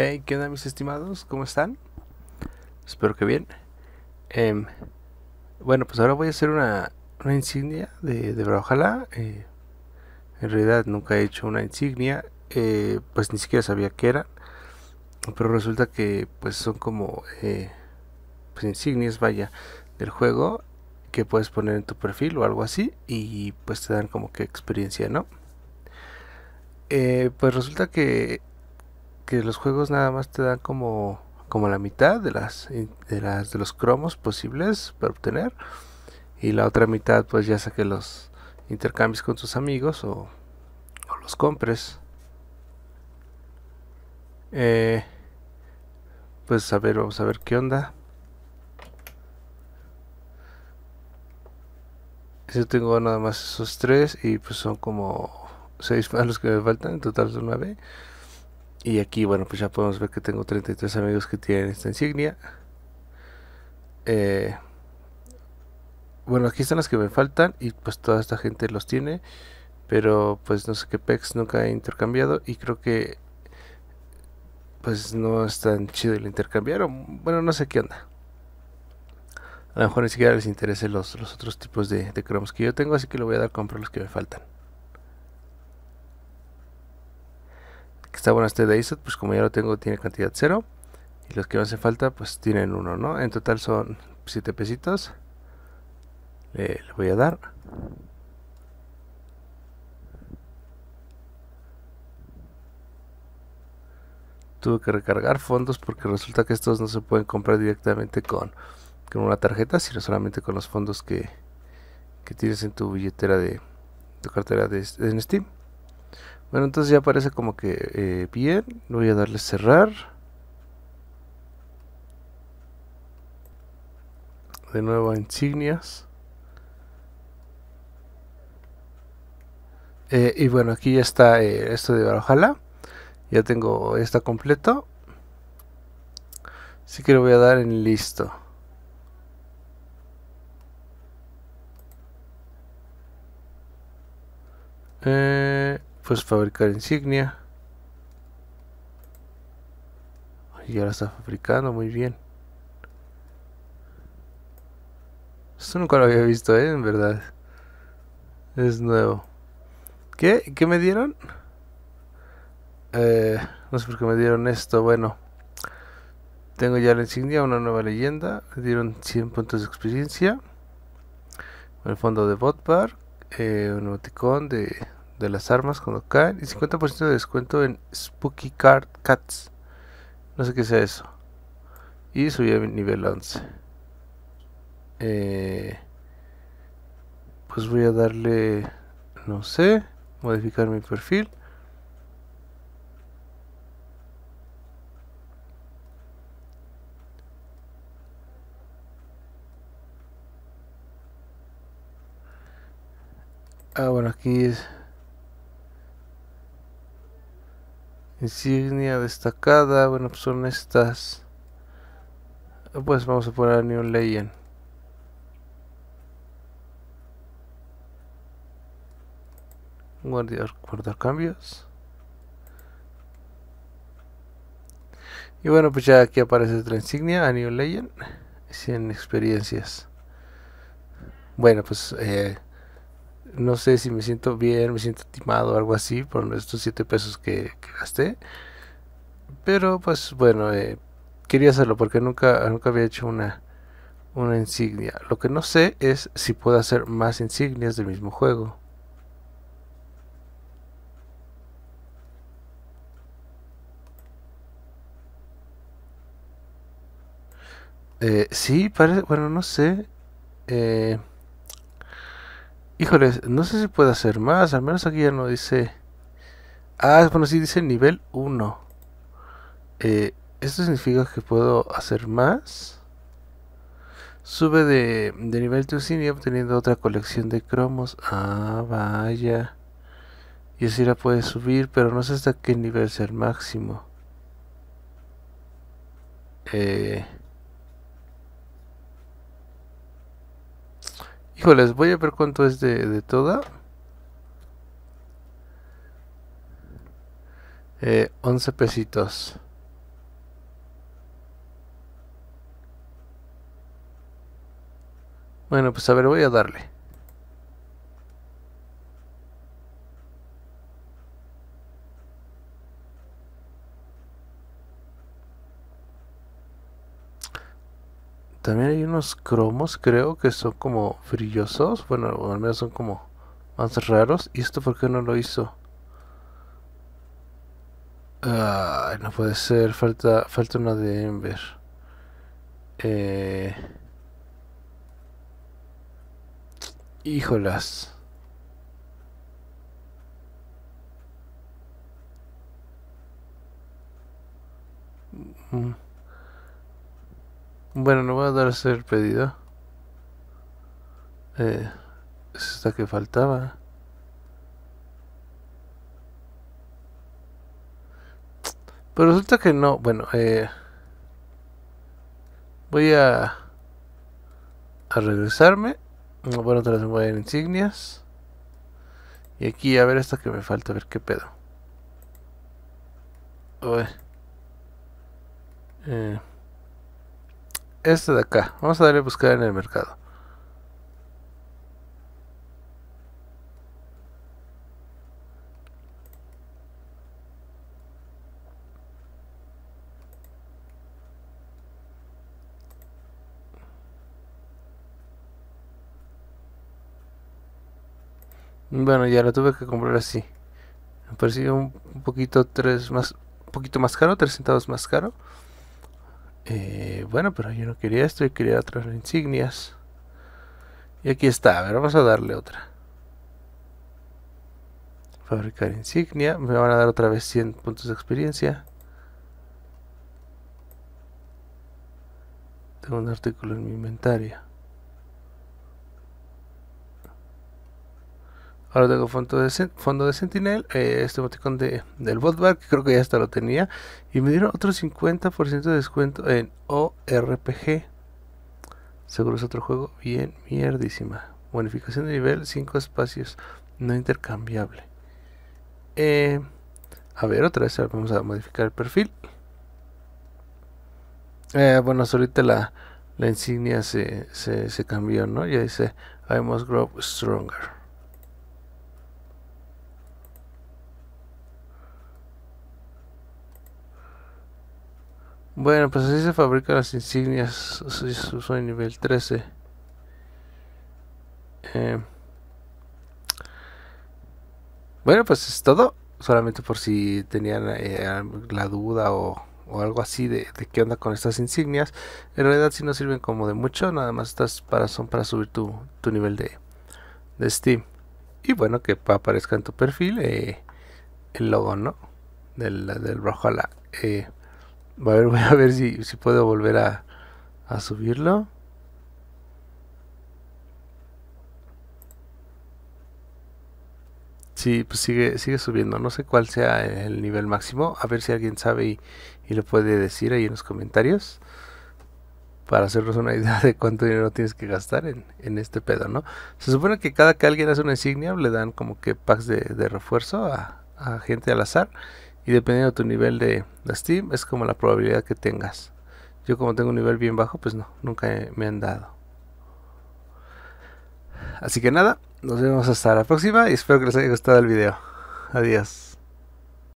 Hey, ¿qué onda mis estimados? ¿Cómo están? Espero que bien. Em, bueno, pues ahora voy a hacer una, insignia de, de Brawlhalla. Eh, en realidad nunca he hecho una insignia, eh, pues ni siquiera sabía qué era. Pero resulta que pues son como eh, pues, insignias, vaya, del juego que puedes poner en tu perfil o algo así y pues te dan como que experiencia, ¿no? pues resulta que que los juegos nada más te dan como, como la mitad de las, de las de los cromos posibles para obtener y la otra mitad pues ya sea que los intercambies con tus amigos o, los compres. Eh, pues a ver, vamos a ver qué onda. Yo tengo nada más esos tres y pues son como seis más los que me faltan, en total son nueve. Y aquí, bueno, pues ya podemos ver que tengo 33 amigos que tienen esta insignia. Eh, bueno, aquí están las que me faltan y pues toda esta gente los tiene. Pero pues no sé qué pex nunca he intercambiado y creo que pues no es tan chido el intercambiar. O, bueno, no sé qué onda. A lo mejor ni siquiera les interese los, otros tipos de, cromos que yo tengo, así que le voy a dar compra los que me faltan. está bueno este dayset, pues como ya lo tengo, tiene cantidad cero Y los que no hacen falta, pues tienen uno, ¿no? En total son 7 pesitos. le voy a dar. Tuve que recargar fondos porque resulta que estos no se pueden comprar directamente con, una tarjeta, sino solamente con los fondos que, tienes en tu billetera de tu cartera de, en Steam. Bueno, entonces ya parece como que eh, bien. Voy a darle cerrar. De nuevo insignias. Eh, y bueno, aquí ya está eh, esto de ojalá Ya tengo esta completo. Así que lo voy a dar en listo. Eh, pues fabricar insignia. Y ahora está fabricando muy bien. Esto nunca lo había visto, ¿eh? En verdad. Es nuevo. ¿Qué? ¿Qué me dieron? Eh, no sé por qué me dieron esto. Bueno. Tengo ya la insignia, una nueva leyenda. Me dieron 100 puntos de experiencia. El fondo de Botbar. Eh, un emoticón de de las armas cuando caen y 50% de descuento en Spooky Card Cats. No sé qué sea eso. Y subí a nivel 11. Eh, pues voy a darle, no sé, modificar mi perfil. Ah, bueno, aquí es Insignia destacada, bueno, pues son estas. Pues vamos a poner New Legend. Guardar, guardar cambios. Y bueno, pues ya aquí aparece otra insignia, a New Legend, 100 experiencias. Bueno, pues eh, no sé si me siento bien, me siento timado o algo así por estos 7 pesos que, gasté. Pero pues bueno, eh, quería hacerlo porque nunca, nunca había hecho una, una insignia. Lo que no sé es si puedo hacer más insignias del mismo juego. Eh, sí, parece, bueno, no sé. Eh, Híjoles, no sé si puedo hacer más. Al menos aquí ya no dice... Ah, bueno, sí dice nivel 1. Eh, ¿Esto significa que puedo hacer más? Sube de, de nivel sin y obteniendo otra colección de cromos. Ah, vaya. Y así la puede subir, pero no sé hasta qué nivel es el máximo. Eh... Híjoles, voy a ver cuánto es de, de toda. Eh, 11 pesitos. Bueno, pues a ver, voy a darle. También hay unos cromos, creo, que son como frillosos, Bueno, al menos son como más raros. ¿Y esto por qué no lo hizo? no puede ser. Falta, falta una de Ember. Eh... Híjolas. Mm. Bueno, no voy a dar a hacer pedido. Eh, esta que faltaba. Pero pues resulta que no. Bueno, eh, voy a, a regresarme. Bueno, te voy a dar insignias. Y aquí a ver esta que me falta, a ver qué pedo. Uy. Eh este de acá. Vamos a darle a buscar en el mercado. Bueno, ya lo tuve que comprar así. Me pareció un poquito tres más, un poquito más caro, tres centavos más caro. Eh, bueno, pero yo no quería esto, yo quería otras insignias. Y aquí está, a ver, vamos a darle otra. Fabricar insignia, me van a dar otra vez 100 puntos de experiencia. Tengo un artículo en mi inventario. Ahora tengo fondo de, fondo de Sentinel, eh, este emoticón de, del botbar, creo que ya hasta lo tenía. Y me dieron otro 50% de descuento en ORPG. Seguro es otro juego bien mierdísima. Bonificación de nivel, 5 espacios, no intercambiable. Eh, a ver, otra vez vamos a modificar el perfil. Eh, bueno, ahorita la, la insignia se, se, se cambió, ¿no? Ya dice, I must grow stronger. Bueno, pues así se fabrican las insignias. Soy nivel 13. Eh, bueno, pues es todo. Solamente por si tenían eh, la duda o, algo así de, de, qué onda con estas insignias. En realidad si sí no sirven como de mucho, nada más estas para, son para subir tu, nivel de, Steam. Y bueno, que aparezca en tu perfil eh, el logo, ¿no? Del, del rojo a la... E ver, voy a ver si, si puedo volver a, subirlo. Sí, pues sigue, sigue subiendo. No sé cuál sea el nivel máximo. A ver si alguien sabe y, y lo puede decir ahí en los comentarios. Para hacernos una idea de cuánto dinero tienes que gastar en, este pedo, ¿no? Se supone que cada que alguien hace una insignia le dan como que packs de, refuerzo a, a gente al azar. Y dependiendo de tu nivel de, Steam, es como la probabilidad que tengas. Yo como tengo un nivel bien bajo, pues no, nunca me han dado. Así que nada, nos vemos hasta la próxima y espero que les haya gustado el video. Adiós.